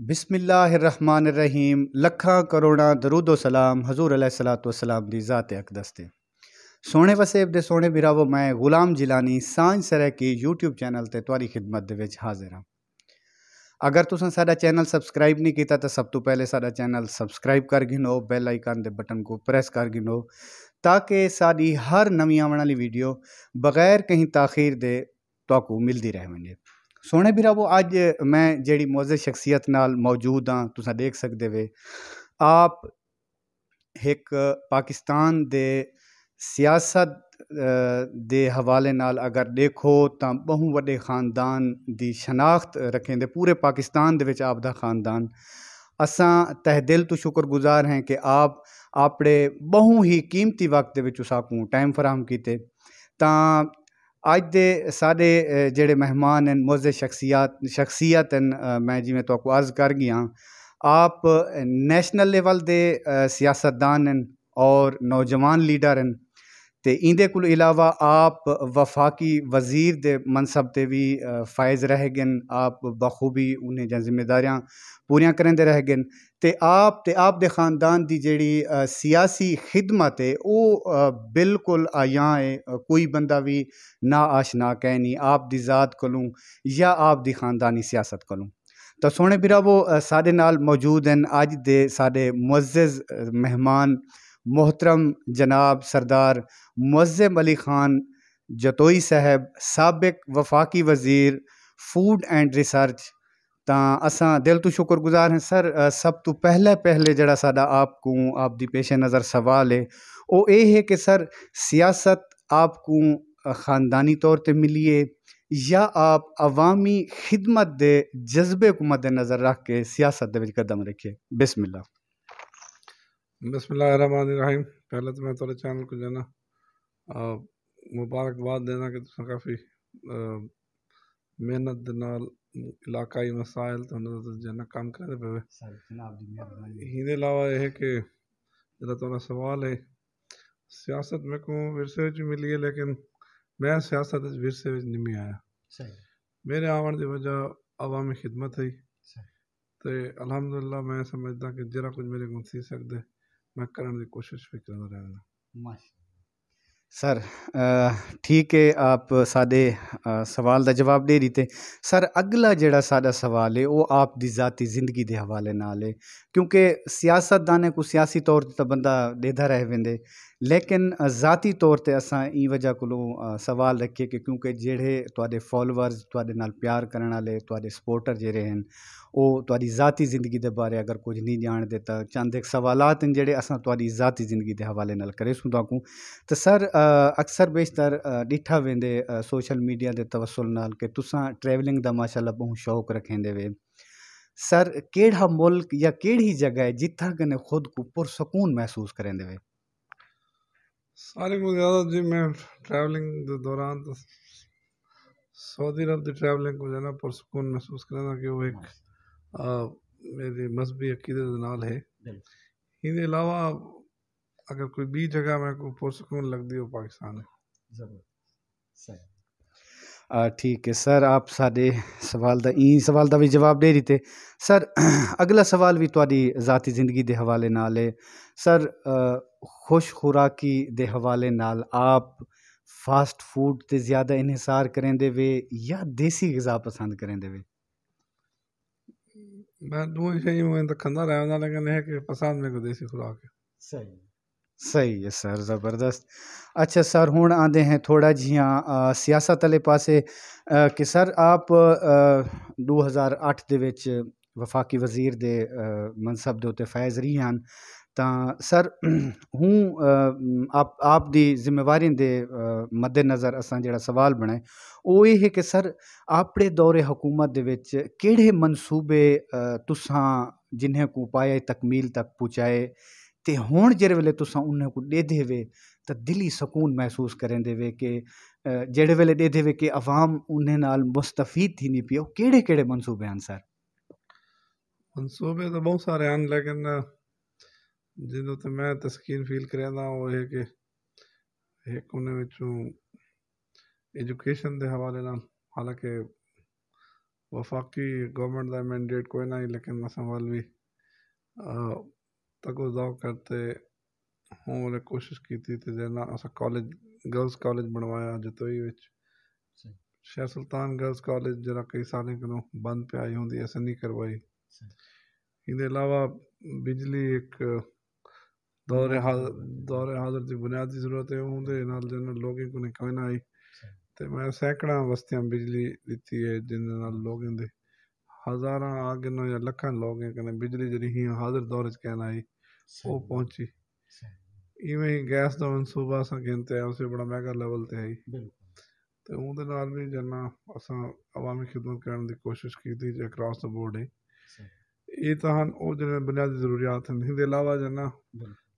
बिस्मिल्लाहमान रहीम लखा करोड़ा दरुदो सलाम हजूर अल सलाम की ज़ात अकदस से सोने वसेब के सोने बिरावो मैं गुलाम जिलानी सांझ सरह की यूट्यूब चैनल से तुरी खिदमत हाजिर हाँ अगर तुम सा चैनल सबसक्राइब नहीं किया तो सब तो पहले साड़ा चैनल सबसक्राइब कर गिनो बैल आइकन के बटन को प्रेस कर गिनो ताकि सारी हर नवी आने वाली वीडियो बगैर कहीं ताखीर दे तो मिलती रह मैंने सोने भी भीरावो अज मैं जी मुआजे शख्सियत मौजूद हाँ तुस देख सकते वे आप एक पाकिस्तान के सियासत दे हवाले नाल अगर देखो तो बहु वे खानदान की शनाख्त रखें दे पूरे पाकिस्तान दे आप खानदान असा तह दिल तो शुक्रगुजार हैं कि आप अपने बहु ही कीमती वक्त साकू टाइम फराहम किए अज के साडे जे मेहमान हैं मोजे शख्सियात शख्सियत हैं मैं जिमें तो आज कर गई हाँ आप नैशनल लेवल के सियासतदान हैं और नौजवान लीडर हैं तो इंदे को इलावा आप वफाकी वजीर के मनसब से भी फायज रह गए आप बखूबी उन्हें जिम्मेदारियां पूरियाँ करेंदे रह गए तो आप तो आप दे खानदान की जी सियासी खिदमत है वह बिल्कुल आया है कोई बंदा भी ना आशना कह नहीं आप दी जात को या आप दी खानदानी सियासत कोलूं तो सोने भीरा वो साढ़े नाल मौजूद हैं अज दे साढ़े मुआज़ज़ मेहमान मोहतरम जनाब सरदार मुजिम अली खान जतोई साहब सबक वफाकी वज़ीर फूड एंड रिसर्च ਤਾਂ असा दिल तो ਸ਼ੁਕਰਗੁਜ਼ਾਰ हैं सर सब तो पहले पहले ਜਿਹੜਾ सा आपको ਕੋ ਆਪ ਦੀ ਪੇਸ਼ੇ ਨਜ਼ਰ ਸਵਾਲ ਹੈ ਉਹ ਇਹ ਹੈ ਕਿ ਸਰ ਸਿਆਸਤ ख़ानदानी तौर पर मिली है या आप अवामी खिदमत दे जज्बे को मद्देनज़र रख के सियासत दे कदम रखिए बिस्मिल्ला बिस्मिल्लाहिर्रहमानिर्रहीम पहले तो मैं थोड़े चैनल को जाना मुबारकबाद देना कि तुम काफ़ी मेहनत इलाकई मसायल तो, तो जना काम करे पे हिंदे अलावा यह कि जरा तो सवाल है सियासत में को विरसे मिली है लेकिन मैं सियासत विरसे नहीं आया मेरे आवन की वजह अवामी खिदमत है तो अलहमदुल्ला मैं समझदा कि जरा कुछ मेरे को सी सकते मैं करने की कोशिश भी करता रहना सर ठीक है आप साढ़े सवाल का जवाब देई दित्ते सर अगला जोड़ा साढ़ा सवाल ऐ ओह् आप दी जिंदगी के हवाले नाल ऐ क्योंकि सियासतदानें कोला सियासी तौर तो बंदा देता रही वेंदे लेकिन ज़ाती तौर पर असां ई वजह को सवाल रखिए कि क्योंकि जेह्ड़े थुआढ़े फालोअर्स थुआढ़े नाल प्यार करे आह्ले सपोर्टर जेह्ड़े हैन ओह् थुआढ़ी ज़ाती जिंदगी के बारे अगर कुछ नहीं जानते तो चंद इक सवालात न जेह्ड़े जिंदगी दे हवाले न करे सूं तुआकूं ते सर अक्सर बेशतर ॾिठा वेंदे सोशल मीडिया ते तवसुल नाल की तुसां ट्रैवलिंग दा माशाल्लाह बहु शौक़ रखेंदे वे सर केड़ा मुल्क या केड़ी जगह है जित्था कने खुद को पुरसकून महसूस करेंदे वे सारे को ज़्यादा जी मैं ट्रैवलिंग के दौरान तो सऊदी अरब की ट्रैवलिंग को जाना पुरसकून महसूस करेंदा कि वो एक आ, मेरी मजहबी अकीदत नाल है इसके अलावा अगर कोई बी जगह में कोई पुरसकून लग दी हो पाकिस्तान है ठीक है सर आप साढ़े सवाल का ई सवाल का भी जवाब दे दीते सर अगला सवाल भी थोड़ी जाति जिंदगी के हवाले नाल सर खुश खुराकी के हवाले नाल आप फास्ट फूड से ज़्यादा इनहसार करें दे वे या देसी गज़ा पसंद करें दे वे मैं दो शुरू तो खा रहा लेकिन है पसंद मेरे को देसी खुराक है सही ਸਹੀ ਹੈ ਸਰ ਜ਼ਬਰਦਸਤ ਅੱਛਾ ਸਰ ਹੁਣ ਆਂਦੇ ਹਾਂ ਥੋੜਾ जियां ਸਿਆਸਤ ਵਾਲੇ ਪਾਸੇ ਕਿ ਸਰ ਆਪ 2008 ਦੇ ਵਿੱਚ ਵਫਾਕੀ ਵਜ਼ੀਰ ਦੇ ਮਨਸਬ ਦੇ ਉੱਤੇ ਫੈਜ਼ ਰਹੀ ਹਨ ਤਾਂ ਸਰ ਹੂੰ ਆਪ ਆਪ ਦੀ ਜ਼ਿੰਮੇਵਾਰੀ ਦੇ ਮੱਦੇ ਨਜ਼ਰ ਅਸਾਂ ਜਿਹੜਾ ਸਵਾਲ ਬਣੇ ਉਹ ਇਹ ਹੈ ਕਿ ਸਰ ਆਪਣੇ ਦੌਰੇ ਹਕੂਮਤ ਦੇ ਵਿੱਚ ਕਿਹੜੇ ਮਨਸੂਬੇ ਅ, ਤੁਸਾਂ ਜਿਨ੍ਹਾਂ ਕੋ ਪਾਇਆ ਤਕਮੀਲ ਤੱਕ ਪਹੁੰਚਾਏ ते होण जेह्ड़े वेले तुसा उ'नें को ॾेधे हुए त दिली सकून महसूस करें हुए के जेह्ड़े वेल्लै ॾेधे हुए के अवाम उन नाल मुस्तफीद थींदी पई ऐ ओह् कहिड़े मंसूबे आहिनि सर मंसूबे तो बहुत सारे हैं लेकिन जिंदे ते मैं तस्कीन फील करैंदा वो है के एक उ'नें बिच्चों एजुकेशन दे हवाले नाल हालांकि वफाकी गौरमेंट दा मैंडेट कोई ना ही लेकिन असां वल बी ਤਕੋ ਦਾ ਕਰਤੇ ਹੋਂ ਨੇ ਕੋਸ਼ਿਸ਼ ਕੀਤੀ ਤੇ ਜਨਾ ਅਸਾ ਕਾਲਜ ਗਰਲਸ ਕਾਲਜ ਬਣਵਾਇਆ ਜਤੋਈ ਵਿੱਚ ਸ਼ਹਿਰ ਸੁਲਤਾਨ ਗਰਲਸ ਕਾਲਜ ਜਿਹੜਾ ਕਈ ਸਾਲਾਂ ਤੋਂ ਬੰਦ ਪਿਆ ਆਈ ਹੁੰਦੀ ਐਸ ਨਹੀਂ ਕਰਵਾਈ ਇਹਦੇ ਇਲਾਵਾ ਬਿਜਲੀ ਇੱਕ ਦੌਰੇ ਹਾਜ਼ਰ ਦੌਰੇ ਹਾਜ਼ਰ ਦੀ ਬੁਨਿਆਦੀ ਜ਼ਰੂਰਤ ਹੈ ਉਹਦੇ ਨਾਲ ਜਨ ਲੋਕਾਂ ਕੋ ਨੇ ਕੋਈ ਨਾ ਆਈ ਤੇ ਮੈਂ ਸੈਂਕੜਾ ਵਸਤੀਆਂ ਬਿਜਲੀ ਦਿੱਤੀ ਹੈ ਜਿਹਨਾਂ ਨਾਲ ਲੋਕਾਂ ਦੇ ਹਜ਼ਾਰਾਂ ਆਗਨ ਜਾਂ ਲੱਖਾਂ ਲੋਕਾਂ ਕੋ ਬਿਜਲੀ ਜਿਹੜੀ ਹਾਜ਼ਰ ਦੌਰੇ ਚ ਕਹਿਣਾ ਆਈ ਉਹ ਪਹੁੰਚੀ ਇਵੇਂ ਗੈਸ ਦਾ ਮਨਸੂਬਾ ਸਾਂ ਗਿਣਤੇ ਆ ਉਸੇ ਬੜਾ ਮਹਿੰਗਾ ਲੈਵਲ ਤੇ ਆਈ ਤੇ ਉਹਦੇ ਨਾਲ ਵੀ ਜਨਾ ਅਸਾਂ ਆਵਾਮੀ ਖਿਦਮਤ ਕਰਨ ਦੀ ਕੋਸ਼ਿਸ਼ ਕੀਤੀ ਜੇ ਅਕ੍ਰੋਸ ਦਾ ਬੋਰਡ ਹੈ ਇਹ ਤਾਂ ਹਨ ਉਹ ਜਿਹੜੇ ਬੁਨਿਆਦੀ ਜ਼ਰੂਰੀਅਤ ਹਨ ਇਹਦੇ ਇਲਾਵਾ ਜਨਾ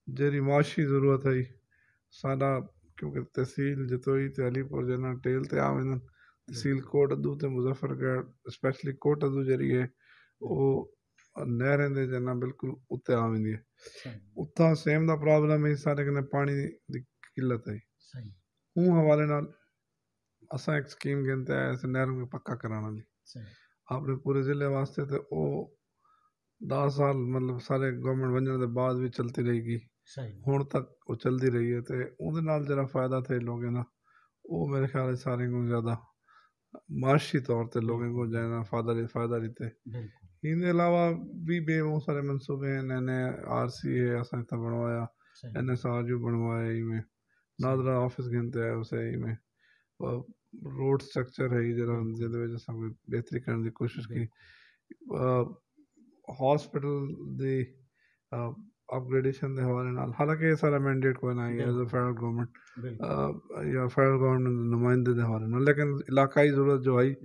ਜਿਹੜੀ ਮਾਸ਼ੀ ਜ਼ਰੂਰਤ ਹੈ ਸਾਡਾ ਕਿਉਂਕਿ ਤਹਿਸੀਲ ਜਤੋਈ ਤੇ ਅਲੀਪੁਰ ਜਨਾ ਟੇਲ ਤੇ ਆਵੇਂ ਤਹਿਸੀਲ ਕੋਟ ਅਦੂ ਤੇ ਮੁਜ਼ਫਰਗੜ ਸਪੈਸ਼ਲੀ ਕੋਟ ਅਦੂ ਜਰੀਏ ਉਹ ਨਹਿਰਾਂ ਦੇ ਜਨਾ ਬਿਲਕੁਲ ਉੱਤੇ ਆ ਜਾਂਦੀ ਹੈ ਉੱਥਾ ਸੇਮ ਦਾ ਪ੍ਰੋਬਲਮ ਹੈ ਸਾਡੇ ਕਨੇ ਪਾਣੀ ਦੀ ਕਿੱਲਤ ਹੈ ਸਹੀ ਉਹ ਹਵਾਲੇ ਨਾਲ ਅਸਾਂ ਇੱਕ ਸਕੀਮ ਗਿੰਦਾ ਹੈ ਇਸ ਨਹਿਰ ਨੂੰ ਪੱਕਾ ਕਰਾਣਾ ਲਈ ਸਹੀ ਆਪਣੇ ਪੂਰੇ ਜ਼ਿਲ੍ਹੇ ਵਾਸਤੇ ਤੇ ਉਹ 10 ਸਾਲ ਮਤਲਬ ਸਾਰੇ ਗਵਰਨਮੈਂਟ ਵੰਜਣ ਦੇ ਬਾਅਦ ਵੀ ਚਲਦੀ ਰਹੇਗੀ ਸਹੀ ਹੁਣ ਤੱਕ ਉਹ ਚਲਦੀ ਰਹੀ ਹੈ ਤੇ ਉਹਦੇ ਨਾਲ ਜਿਹੜਾ ਫਾਇਦਾ ਤੇ ਲੋਕਾਂ ਦਾ ਉਹ ਮੇਰੇ ਖਿਆਲ ਸਾਰੇ ਨੂੰ ਜ਼ਿਆਦਾ ਮਾਰਸ਼ੀ ਤੌਰ ਤੇ ਲੋਕਾਂ ਨੂੰ ਜਾਇਨਾ ਫਾਇਦਾ ਦੇ ਫਾਇਦਾ ਬਿਲਕੁਲ इन जे अलावा भी ॿिए बहुत सारे मनसूबे आहिनि एन आर सी ए असां हितां बणवाया एन एस आर जूं बणवाया ई में नादरा ऑफिस गिनते आयो सही में रोड स्ट्रक्चर है जेह्ड़ा जेह्दे बेहतरी करण दी कोशिश की हॉस्पिटल दी अपग्रेडेशन के हवाले नाल हालांकि एह् सारा मैंडेट कोई ना एज अ फेडरल गवर्नमेंट या फेडरल गवर्नमेंट नुमाइंदे दे हवाले लेकिन इलाकाई ज़रूरत जो आई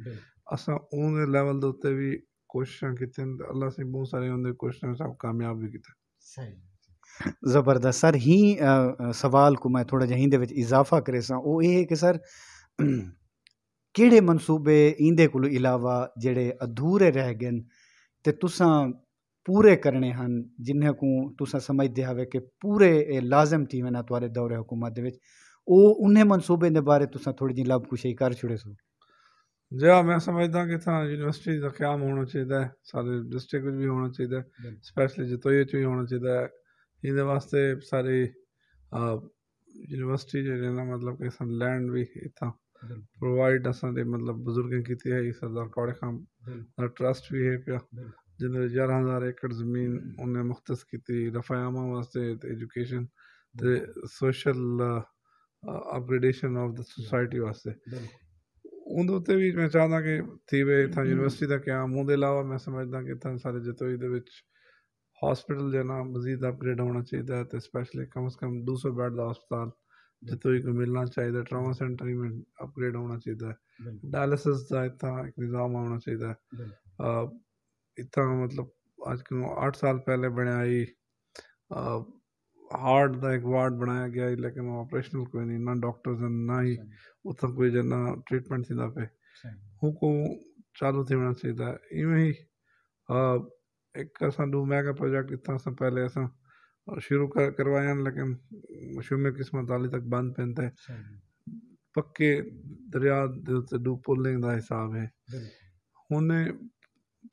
असां उन लेवल दे उत्ते बी ਕੋਸ਼ਿਸ਼ਾਂ ਕੀਤੀਆਂ ਅੱਲਾ ਸੇ ਬਹੁਤ ਸਾਰੇ ਦੇ ਕੋਸ਼ਿਸ਼ਾਂ ਸਭ ਕਾਮਯਾਬ ਵੀ ਕੀਤਾ ਸਹੀ ਜ਼ਬਰਦਸਤ ਸਰ ਹੀ ਸਵਾਲ ਕੋ ਮੈਂ ਥੋੜਾ ਜਿਹਾ ਇਹਦੇ ਵਿੱਚ ਇਜ਼ਾਫਾ ਕਰੇ ਸਾਂ ਉਹ ਇਹ ਹੈ ਕਿ ਸਰ ਕਿਹੜੇ ਮਨਸੂਬੇ ਇਹਦੇ ਕੋਲ ਇਲਾਵਾ ਜਿਹੜੇ ਅਧੂਰੇ ਰਹਿ ਗਏ ਤੇ ਤੁਸੀਂ ਪੂਰੇ ਕਰਨੇ ਹਨ ਜਿਨ੍ਹਾਂ ਕੋ ਤੁਸੀਂ ਸਮਝਦੇ ਹੋਵੇ ਕਿ ਪੂਰੇ ਇਹ ਲਾਜ਼ਮ ਥੀ ਵਨਾ ਤੁਹਾਡੇ ਦੌਰੇ ਹਕੂਮਤ ਦੇ ਵਿੱਚ ਉਹ ਉਹਨੇ ਮਨਸੂਬੇ ਦੇ ਬਾਰੇ ਤੁਸੀਂ ਥੋੜੀ ਜਿਹੀ ਲਬ ਕੁਸ਼ਈ ਕਰ ਛੁੜੇ ਸੋ जी मैं समझदा कि इत्थां यूनिवर्सिटी दा क्याम होना चाहिदा ऐ सारे डिस्ट्रिक्ट बिच बी होना चाहिदा ऐ स्पेशली जतोई च बी होना चाहिदा ऐ इं'दे वास्ते सारी यूनिवर्सिटी जेह्ड़े न मतलब कि असां लैंड बी इत्थां प्रोवाइड असां दे मतलब बजुर्गें कीती है सरदार कौड़े खान दा ट्रस्ट बी है पिया जिंदे ञारां हज़ार एकड़ ज़मीन उ'नें मुख्तस कीती रफायामा वास्ते ते एजुकेशन ते सोशल अपग्रेडेशन ऑफ द ਉਹਦੇ ਉੱਤੇ ਵੀ ਮੈਂ ਚਾਹਦਾ ਕਿ ਤੀਵੇ ਇਥਾਂ ਯੂਨੀਵਰਸਿਟੀ ਦਾ ਮੂੰਹ ਦੇ ਇਲਾਵਾ ਮੈਂ ਸਮਝਦਾ ਕਿ ਤਾਂ ਸਾਰੇ ਜਤੋਈ ਦੇ ਵਿੱਚ ਹਸਪੀਟਲ ਦੇ ਨਾਮ ਮਜ਼ੀਦ ਅਪਗ੍ਰੇਡ ਹੋਣਾ ਚਾਹੀਦਾ ਤੇ ਸਪੈਸ਼ਲੀ ਕਮ ਸੇ ਕਮ 200 ਬੈੱਡ ਦਾ ਹਸਪਤਾਲ ਜਤੋਈ ਨੂੰ ਮਿਲਣਾ ਚਾਹੀਦਾ ਟਰਾਮਾ ਸੈਂਟਰ ਵੀ ਅਪਗ੍ਰੇਡ ਹੋਣਾ ਚਾਹੀਦਾ ਡਾਇਲਿਸਿਸ ਦਾ ਇਥਾਂ ਇੱਕ ਨਿਜ਼ਾਮ ਆਉਣਾ ਚਾਹੀਦਾ ਇਥਾਂ ਮਤਲਬ ਅੱਜ ਕੋ 8 ਸਾਲ ਪਹਿਲੇ ਬਣਾਈ हार्ट का एक वार्ड बनाया गया है लेकिन वो ऑपरेशनल कोई नहीं ना डॉक्टर्स ना ही उतना कोई जन ट्रीटमेंट थींदा पए हुकूं चालू थी वञणु चाहिंदा इएं ई हिकु असां मेगा प्रोजेक्ट इतना सां पहले असां शुरू कर करवाया आहिनि लेकिन शुमे क़िस्मत हाली तक बंदि पियनि ते दरिया ते पुलिंग का हिसाब है हुन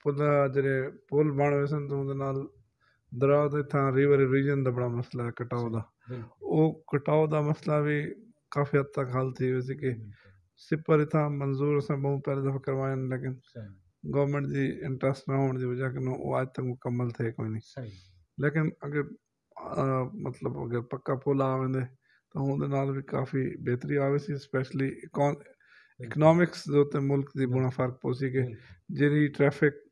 पुल जेह्ड़े पुल बण वेसन ते तो उं'दे ਦਰਿਆ ਦੇ ਥਾਂ ਰੀਵਰ ਰੀਜਨ ਦਾ ਬੜਾ ਮਸਲਾ ਹੈ ਕਟਾਓ ਦਾ ਉਹ ਕਟਾਓ ਦਾ ਮਸਲਾ ਵੀ काफ़ी हद तक हल थी वैसे कि सिपर था मंज़ूर सां ॿ पहिरें दफ़ो करवाइनि लेकिन गवर्नमेंट जी इंट्रस्ट न हुअण जी वजह कन्नै उहो अॼु तक मुकमल थिए कोन लेकिन अॻे मतिलबु अगरि पक्का पुल आ वेंदे त हुनदे नाल बि काफ़ी बेहतरी आवे सी स्पैशली इकोनॉमिक्स जो ते मुल्क जी बुणा फ़र्क़ु पौसी के जहिड़ी ट्रैफिक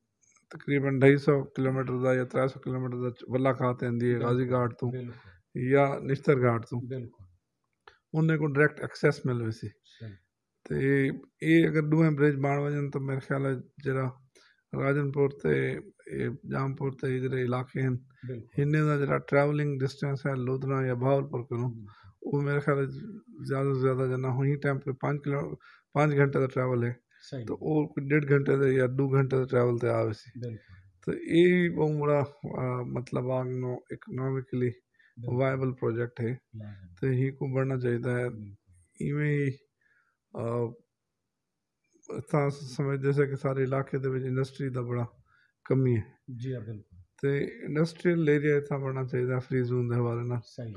ਤਕਰੀਬਨ 250 ਕਿਲੋਮੀਟਰ ਦਾ ਜਾਂ 300 ਕਿਲੋਮੀਟਰ ਦਾ ਵੱਲਾ ਖਾਤ ਆਂਦੀ ਹੈ ਗਾਜ਼ੀ ਘਾਟ ਤੋਂ ਜਾਂ ਨਿਸ਼ਤਰ ਘਾਟ ਤੋਂ ਬਿਲਕੁਲ ਉਹਨੇ ਕੋ ਡਾਇਰੈਕਟ ਐਕਸੈਸ ਮਿਲ ਹੋਈ ਸੀ ਤੇ ਇਹ ਅਗਰ ਦੋਵੇਂ ਬ੍ਰਿਜ ਬਣ ਵਜਨ ਤਾਂ ਮੇਰੇ ਖਿਆਲ ਹੈ ਜਿਹੜਾ ਰਾਜਨਪੁਰ ਤੇ ਜਾਮਪੁਰ ਤੇ ਜਿਹੜੇ ਇਲਾਕੇ ਹਨ ਇੰਨੇ ਦਾ ਜਿਹੜਾ ਟਰੈਵਲਿੰਗ ਡਿਸਟੈਂਸ ਹੈ ਲੋਧਨਾ ਜਾਂ ਭਾਵਲਪੁਰ ਕੋਲੋਂ ਉਹ ਮੇਰੇ ਖਿਆਲ ਜ਼ਿਆਦਾ ਤੋਂ ਜ਼ਿਆਦਾ ਜਨਾ ਹੋਈ ਟਾਈਮ ਤੇ 5 ਕਿਲੋ 5 ਘੰटे ਦਾ ट्रैवल है તો उहो ॾेढ घंटे ते या ॾू घंटे ते ट्रेवल ते आयोसीं त इहे बि बड़ा मतलब आंगनो इकोनॉमिकली वायबल प्रोजेक्ट है तो ही को बढ़ना चाहिए इवें ही ਤਾਂ ਸਮਝ ਜਿਵੇਂ ਕਿ ਸਾਰੇ ਇਲਾਕੇ ਦੇ ਵਿੱਚ ਇੰਡਸਟਰੀ ਦਾ ਬੜਾ ਕਮੀ ਹੈ ਜੀ ਆ ਬਿਲਕੁਲ ਤੇ ਇੰਡਸਟਰੀਅਲ ਏਰੀਆ ਇਥਾ ਬਣਨਾ ਚਾਹੀਦਾ ਫ੍ਰੀ ਜ਼ੋਨ ਦੇ ਹਵਾਲੇ ਨਾਲ ਸਹੀ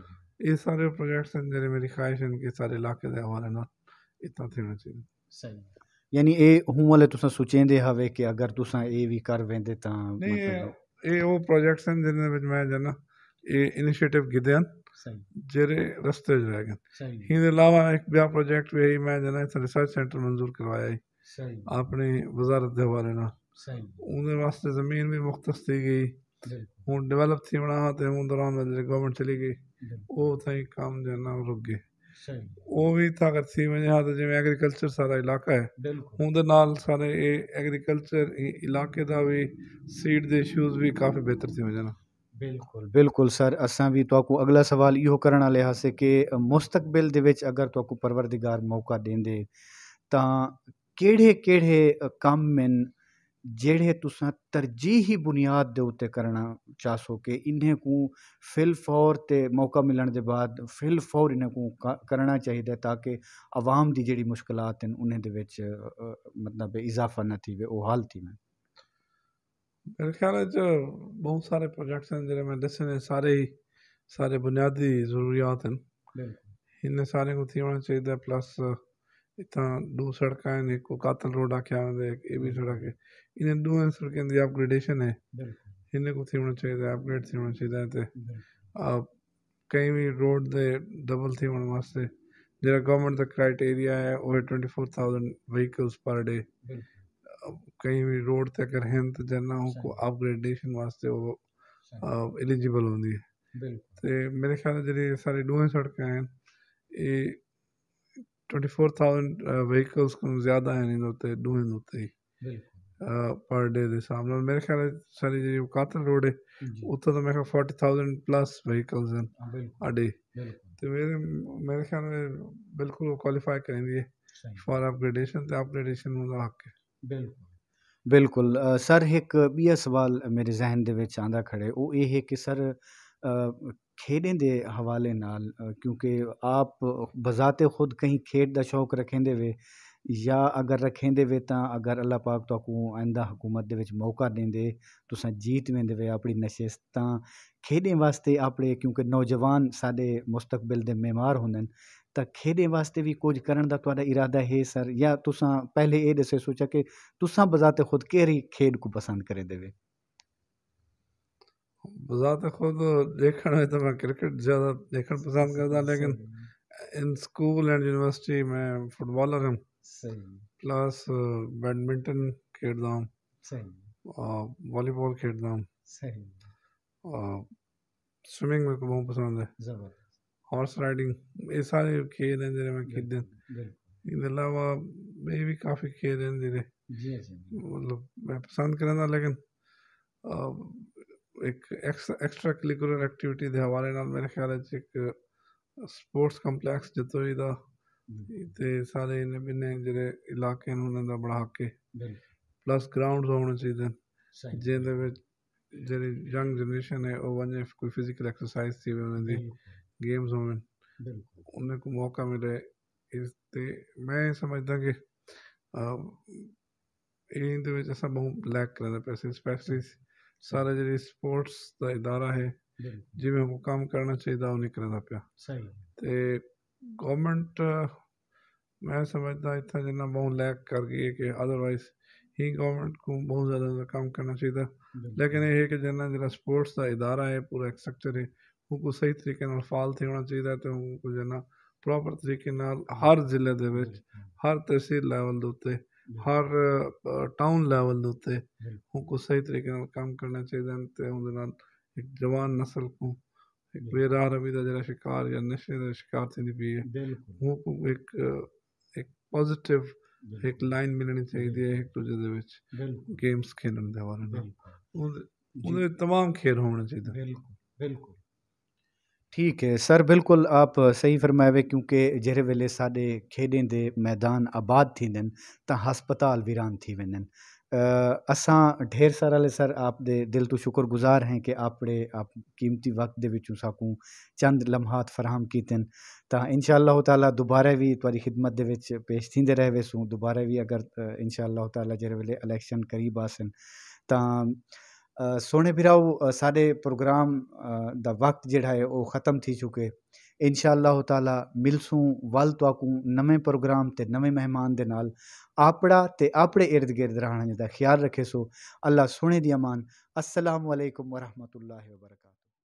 ਇਹ ਸਾਰੇ ਪ੍ਰੋਜੈਕਟਸ ਹਨ ਜਿਹੜੇ ਮੇਰੀ ਖਾਹਿਸ਼ ਹਨ ਕਿ ਸਾਰੇ ਇਲਾਕੇ ਦੇ ਹਵਾਲੇ ਨਾਲ ਇਥਾ ਥੇਣਾ ਚਾਹੀਦਾ ਸਹੀ यानी एह् हून आह्ले तुसें सोचें दे हवे कि अगर तुसें एह् बी कर वेंदे तां नेईं एह् एह् प्रोजेक्ट्स न जिंदे बिच में जना एह् इनिशिएटिव कीते न जेह्ड़े रस्ते च रह गए एह्दे अलावा इक ॿिया प्रोजेक्ट बि में जना इत्थै रिसर्च सेंटर मंजूर करवाया ही अपनी वजारत दे हवाले नाल उं'दे वास्ते जमीन बी मुख्तस थी गेई हून डेवलप थी वञा ते हून दौरान गवर्नमेंट चली गई ओह् ताईं कम्म जना रुक गए ਉਹ ਵੀ ਤਾਕਤ ਸੀ ਮੈਨੂੰ ਹੱਥ ਜਿਵੇਂ ਐਗਰੀਕਲਚਰ ਸਾਰਾ ਇਲਾਕਾ ਹੈ ਉਹਦੇ ਨਾਲ ਸਾਰੇ ਇਹ ਐਗਰੀਕਲਚਰ ਇਲਾਕੇ ਦਾ ਵੀ ਸੀਡ ਦੇ ਇਸ਼ੂਜ਼ ਵੀ ਕਾਫੀ ਬਿਹਤਰ ਸੀ ਜਾਣਾ ਬਿਲਕੁਲ ਬਿਲਕੁਲ ਸਰ ਅਸਾਂ ਵੀ ਤੁਹਾਨੂੰ ਅਗਲਾ ਸਵਾਲ ਇਹੋ ਕਰਨ ਵਾਲੇ ਹਾਸੇ ਕਿ ਮੁਸਤਕਬਲ ਦੇ ਵਿੱਚ ਅਗਰ ਤੁਹਾਨੂੰ ਪਰਵਰਦੀਗਾਰ ਮੌਕਾ ਦੇਂਦੇ ਤਾਂ ਕਿਹੜੇ ਕਿਹੜੇ ਕੰਮ ਮੈਂ जेह्ड़े तुसें तरजीही बुनियाद के उत्ते करना चाह्सो कि इ'नें को फौर ते मौका मिलने के बाद फिलफौर इ'नें को करना चाहिए ताकि आवाम की जी मुश्किल उन्हें दे बिच्च मतलब इजाफा न थी वो हल थी वञनि मेरे ख़्याल बहुत सारे प्रोजेक्ट्स आहिनि जेह्ड़े में ॾिसे सारे ई सारे बुनियादी ज़रूरियात आहिनि हिन सारे को थी वञणु चाहिदा प्लस ਤਾਂ ਦੋ ਸੜਕਾਂ ਨੇ ਇੱਕ ਕਾਤਲ ਰੋਡ ਆਖਿਆ ਹੁੰਦੇ ਇਹ ਵੀ ਸੜਕ ਇਹਨਾਂ ਦੋਹਾਂ ਸੜਕਾਂ ਦੀ ਅਪਗ੍ਰੇਡੇਸ਼ਨ ਹੈ ਬਿਲਕੁਲ ਇਹਨੇ ਕੋ ਥੀਉਣਾ ਚਾਹੀਦਾ ਅਪਗ੍ਰੇਡ ਥੀਉਣਾ ਚਾਹੀਦਾ ਤੇ ਆ ਕਈ ਵੀ ਰੋਡ ਦੇ ਡਬਲ ਥੀਉਣ ਵਾਸਤੇ ਜਿਹੜਾ ਗਵਰਨਮੈਂਟ ਦਾ ਕ੍ਰਾਈਟੇਰੀਆ ਹੈ ਉਹ 24000 ਵਹੀਕਲਸ ਪਰ ਡੇ ਕਈ ਵੀ ਰੋਡ ਤੇ ਕਰ ਹੈਂ ਤਾਂ ਜਨਾ ਉਹ ਕੋ ਅਪਗ੍ਰੇਡੇਸ਼ਨ ਵਾਸਤੇ ਉਹ ਐਲੀਜੀਬਲ ਹੁੰਦੀ ਹੈ ਬਿਲਕੁਲ ਤੇ ਮੇਰੇ ਖਿਆਲ ਨਾਲ ਜਿਹੜੇ ਸਾਰੇ ਦੋਹਾਂ ਸੜਕਾਂ ਹਨ ਇਹ ट्वेंटी फोर थाउजेंड व्हीकल्स खां ज़्यादा आहिनि हिन हुते ॾूहनि हुते पर डे जे हिसाब मेरे ख़्याल असांजी जेकी काथल रोड आहे उतां त मेरे फोर्टी थाउजेंड प्लस व्हीकल्स आहिनि अ डे तो मेरे मेरे ख्याल में बिल्कुल वो क्वालिफाई करेंगे फॉर अपग्रेडेशन तो अपग्रेडेशन हुन हक़ बिल्कुल ਬਿਲਕੁਲ ਸਰ ਇੱਕ ਬੀਆ ਸਵਾਲ ਮੇਰੇ ਜ਼ਿਹਨ ਦੇ ਵਿੱਚ ਆਂਦਾ ਖੜੇ ਉਹ ਇਹ ਹੈ ਕਿ ਸਰ ਖੇਡਾਂ ਦੇ ਹਵਾਲੇ ਨਾਲ ਕਿਉਂਕਿ ਆਪ ਬਜ਼ਾਤੇ ਖੁਦ ਕਈ ਖੇਡ ਦਾ ਸ਼ੌਕ ਰੱਖਦੇ ਵੇ ਜਾਂ ਅਗਰ ਰੱਖਦੇ ਵੇ ਤਾਂ ਅਗਰ ਅੱਲਾ ਪਾਕ ਤੁਹਾਨੂੰ ਆਇੰਦਾ ਹਕੂਮਤ ਦੇ ਵਿੱਚ ਮੌਕਾ ਦਿੰਦੇ ਤੁਸੀਂ ਜੀਤ ਵੇਂਦੇ ਵੇ ਆਪਣੀ ਨਸ਼ਿਸਤਾਂ ਖੇਡਾਂ ਵਾਸਤੇ ਆਪਣੇ ਕਿਉਂਕਿ ਨੌਜਵਾਨ ਸਾਡੇ ਮੁਸਤਕਬਲ ਦੇ ਮਹਿਮਾਰ ਹੁੰਦੇ ਨੇ ਤਾਂ ਖੇਡਾਂ ਵਾਸਤੇ ਵੀ ਕੁਝ ਕਰਨ ਦਾ ਤੁਹਾਡਾ ਇਰਾਦਾ ਹੈ ਸਰ ਜਾਂ ਤੁਸੀਂ ਪਹਿਲੇ ਇਹ ਦੱਸੇ ਸੋਚਿਆ ਕਿ ਤੁਸੀਂ ਬਜ਼ਾਤੇ ਖੁਦ ਕਿਹੜੀ ਖੇਡ ਕੋ ਪਸੰਦ ਕਰਦੇ ਵੇ बज़ात खुद देखने तो मैं क्रिकेट ज़्यादा देखना पसंद करता लेकिन इन स्कूल एंड यूनिवर्सिटी में फुटबॉलर हूँ प्लस बैडमिंटन खेलता हूँ वॉलीबॉल खेलता हूँ स्विमिंग मेरे को बहुत पसंद है हॉर्स राइडिंग ये सारे खेल हैं जिन्हें मैं खेलते हैं इन अलावा ये भी काफ़ी खेल हैं जिन्हें मतलब मैं पसंद करता लेकिन ਇੱਕ ਐਕਸਟਰਾ करिकुलर ਐਕਟੀਵਿਟੀ ਦੇ ਹਵਾਲੇ ਨਾਲ ਮੇਰੇ ਖਿਆਲ ਵਿੱਚ ਇੱਕ ਸਪੋਰਟਸ ਕੰਪਲੈਕਸ ਜਤੋਈ ਦਾ ਤੇ ਸਾਰੇ ਇਹਨੇ ਬਿਨੇ ਜਿਹੜੇ ਇਲਾਕੇ ਨੂੰ ਉਹਨਾਂ ਦਾ ਬੜਾ ਹੱਕ ਹੈ ਪਲੱਸ ਗਰਾਊਂਡਸ ਹੋਣੇ ਚਾਹੀਦੇ ਜਿਹਦੇ ਵਿੱਚ ਜਿਹੜੀ ਯੰਗ ਜਨਰੇਸ਼ਨ ਹੈ ਉਹ ਇਫ ਕੋਈ ਫਿਜ਼ੀਕਲ ਐਕਸਰਸਾਈਜ਼ ਸੀ ਉਹਨਾਂ ਦੀ ਗੇਮਸ ਹੋਣ ਉਹਨਾਂ ਨੂੰ ਮੌਕਾ ਮਿਲੇ ਇਸ ਤੇ ਮੈਂ ਸਮਝਦਾ ਕਿ ਇਹਦੇ ਵਿੱਚ ਅਸਾਂ ਬਹੁਤ ਬਲੈਕ ਕਰਦੇ ਪੈਸੇ ਸਪੈਸਿਸ ਸਾਰਾ ਜਿਹੜੀ ਸਪੋਰਟਸ ਦਾ ادارہ ਹੈ ਜਿਵੇਂ ਉਹ ਕੰਮ ਕਰਨਾ ਚਾਹੀਦਾ ਉਹ ਨਹੀਂ ਕਰਦਾ ਪਿਆ ਸਹੀ ਤੇ ਗਵਰਨਮੈਂਟ ਮੈਂ ਸਮਝਦਾ ਇੱਥੇ ਜਿੰਨਾ ਬਹੁਤ ਲੈਕ ਕਰ ਗਈ ਹੈ ਕਿ ਅਦਰਵਾਈਜ਼ ਹੀ ਗਵਰਨਮੈਂਟ ਨੂੰ ਬਹੁਤ ਜ਼ਿਆਦਾ ਕੰਮ ਕਰਨਾ ਚਾਹੀਦਾ ਲੇਕਿਨ ਇਹ ਹੈ ਕਿ ਜਿੰਨਾ ਜਿਹੜਾ ਸਪੋਰਟਸ ਦਾ ادارہ ਹੈ ਪੂਰਾ ਇੱਕ ਸਟਰਕਚਰ ਹੈ ਉਹ ਕੋ ਸਹੀ ਤਰੀਕੇ ਨਾਲ ਫਾਲ ਤੇ ਹੋਣਾ ਚਾਹੀਦਾ ਤੇ ਉਹ ਕੋ ਜਿੰਨਾ ਪ੍ਰੋਪਰ ਤਰੀਕੇ ਨਾਲ ਹਰ ਜ਼ਿਲ੍ਹੇ ਦੇ ਵਿੱਚ ਹਰ ਤਹਿਸੀਲ ਲੈਵਲ ਦੇ ਉੱਤੇ ਹਰ ਟਾਊਨ ਲੈਵਲ ਦੇ ਉੱਤੇ ਉਹ ਕੋ ਸਹੀ ਤਰੀਕੇ ਨਾਲ ਕੰਮ ਕਰਨਾ ਚਾਹੀਦਾ ਤੇ ਉਹਦੇ ਨਾਲ ਇੱਕ ਜਵਾਨ نسل ਨੂੰ ਇੱਕ ਬੇਰਾਹ ਰਵੀ ਦਾ ਜਿਹੜਾ ਸ਼ਿਕਾਰ ਜਾਂ ਨਸ਼ੇ ਦਾ ਸ਼ਿਕਾਰ ਥੀंदी ਪਈ ਹੈ ਉਹ ਇੱਕ ਇੱਕ ਪੋਜ਼ਿਟਿਵ ਇੱਕ ਲਾਈਨ ਮਿਲਣੀ ਚਾਹੀਦੀ ਹੈ ਇੱਕ ਦੂਜੇ ਦੇ ਵਿੱਚ ਗੇਮਸ ਖੇਡਣ ਦੇ ਹਵਾਲੇ ਨਾਲ ਉਹਦੇ ਉਹਦੇ ਤਮਾਮ ਖੇਡ ਹੋਣੇ ਚਾਹੀਦੇ ਬਿਲਕੁਲ ਬਿਲਕੁਲ ठीक है सर बिल्कुल आप सही फरमाए क्योंकि जहिड़े वेले साॼे खेॾे ते मैदान आबाद थींदा तो त हस्पताल वीरान थी वन आहिनि ढेर सारा ले सर आप दे दिल तो गुजार हैं कि आपड़े आप कीमती वक्त के विचों साकूं चंद लम्हात फराहम कीते न तां इंशा अल्लाह दोबारा भी तुरी खिदमत दे पेश पेश थींदे रहवेसूं दोबारा भी अगर इंशा अल्लाह ताला जहिड़े वेले इलेक्शन करीब आसन तां ਸੋਹਣੇ ਵੀਰਾਓ ਸਾਡੇ ਪ੍ਰੋਗਰਾਮ ਦਾ ਵਕਤ ਜਿਹੜਾ ਹੈ ਉਹ ਖਤਮ ਥੀ ਚੁੱਕੇ ਇਨਸ਼ਾ ਅੱਲਾਹ ਤਾਲਾ ਮਿਲਸੂ ਵੱਲ ਤਵਾਕੂ ਨਵੇਂ ਪ੍ਰੋਗਰਾਮ ਤੇ ਨਵੇਂ ਮਹਿਮਾਨ ਦੇ ਨਾਲ ਆਪੜਾ ਤੇ ਆਪਣੇ ird gird ਰਹਿਣ ਦਾ ਖਿਆਲ ਰੱਖੇ ਸੋ ਅੱਲਾ ਸੋਹਣੇ ਦੀ ਅਮਾਨ ਅਸਲਾਮ ਵਾਲੇਕੁਮ ਵਰਹਿਮਤੁਲਲਾਹ ਵਬਰਕਾਤੁਹ